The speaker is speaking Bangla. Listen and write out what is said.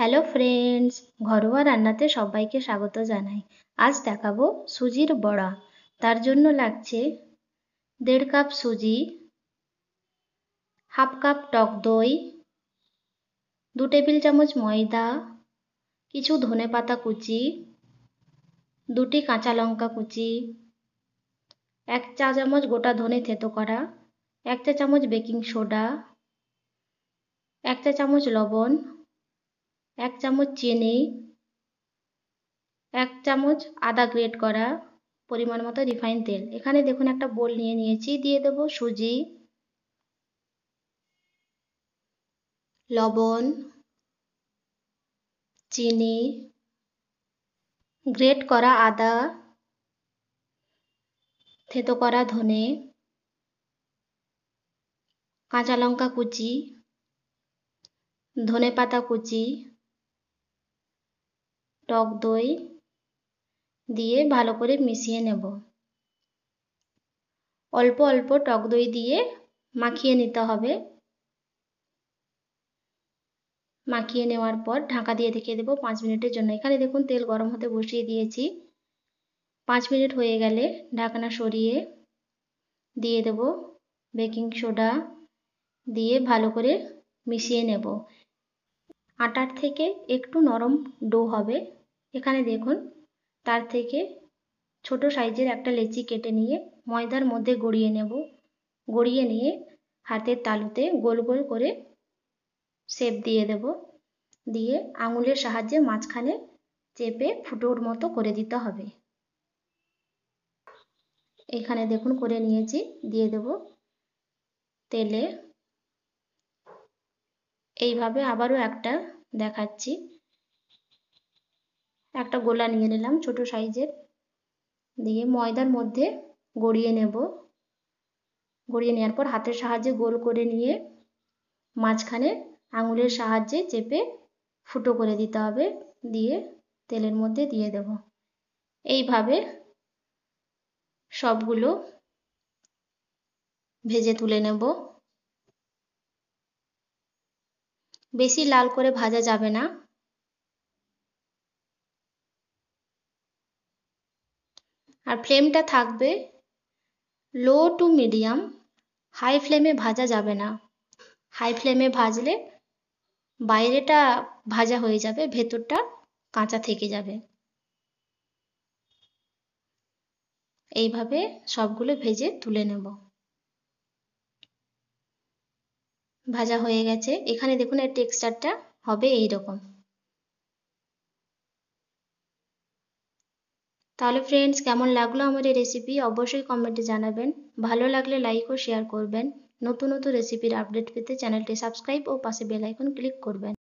হ্যালো ফ্রেন্ডস ঘরোয়া রান্নাতে সবাইকে স্বাগত জানাই আজ দেখাবো সুজির বড়া তার জন্য লাগছে দেড় কাপ সুজি হাফ কাপ টক দই দু টেবিল চামচ ময়দা কিছু ধনে পাতা কুচি দুটি কাঁচা লঙ্কা কুচি এক চা চামচ গোটা ধনে থেতো করা এক চা চামচ বেকিং সোডা এক চা চামচ লবণ এক চামচ চিনি এক চামচ আদা গ্রেট করা পরিমাণ মতো রিফাইন তেল এখানে দেখুন একটা বোল নিয়ে নিয়েছি দিয়ে দেব সুজি লবণ চিনি গ্রেট করা আদা থেতো করা ধনে কাঁচা লঙ্কা কুচি ধনে পাতা কুচি টক দই দিয়ে ভালো করে মিশিয়ে নেব অল্প অল্প টক দই দিয়ে মাখিয়ে নিতে হবে মাখিয়ে নেওয়ার পর ঢাকা দিয়ে রেখে দেবো পাঁচ মিনিটের জন্য এখানে দেখুন তেল গরম হতে বসিয়ে দিয়েছি পাঁচ মিনিট হয়ে গেলে ঢাকনা সরিয়ে দিয়ে দেব বেকিং সোডা দিয়ে ভালো করে মিশিয়ে নেব আটার থেকে একটু নরম ডো হবে এখানে দেখুন তার থেকে ছোট সাইজের একটা লেচি কেটে নিয়ে ময়দার মধ্যে গড়িয়ে নেব গড়িয়ে নিয়ে হাতের তালুতে গোল গোল করে সেপ দিয়ে দেব দিয়ে আঙুলের সাহায্যে মাঝখানে চেপে ফুটোর মতো করে দিতে হবে এখানে দেখুন করে নিয়েছি দিয়ে দেব তেলে এইভাবে আবারও একটা দেখাচ্ছি একটা গোলা নিয়ে নিলাম ছোট সাইজের দিয়ে ময়দার মধ্যে গড়িয়ে নেব গড়িয়ে নেওয়ার পর হাতের সাহায্যে গোল করে নিয়ে মাঝখানে আঙুলের সাহায্যে চেপে ফুটো করে দিতে হবে দিয়ে তেলের মধ্যে দিয়ে দেব এইভাবে সবগুলো ভেজে তুলে নেব বেশি লাল করে ভাজা যাবে না আর ফ্লেমটা থাকবে লো টু মিডিয়াম হাই ফ্লেমে ভাজা যাবে না হাই ফ্লেমে ভাজলে বাইরেটা ভাজা হয়ে যাবে ভেতরটা কাঁচা থেকে যাবে এইভাবে সবগুলো ভেজে তুলে নেব ভাজা হয়ে গেছে এখানে দেখুন এর টেক্সচারটা হবে এই রকম তাহলে ফ্রেন্ডস কেমন লাগলো আমার এই রেসিপি অবশ্যই কমেন্টে জানাবেন ভালো লাগলে লাইক ও শেয়ার করবেন নতুন নতুন রেসিপির আপডেট পেতে চ্যানেলটি সাবস্ক্রাইব ও পাশে বেল আইকন ক্লিক করবেন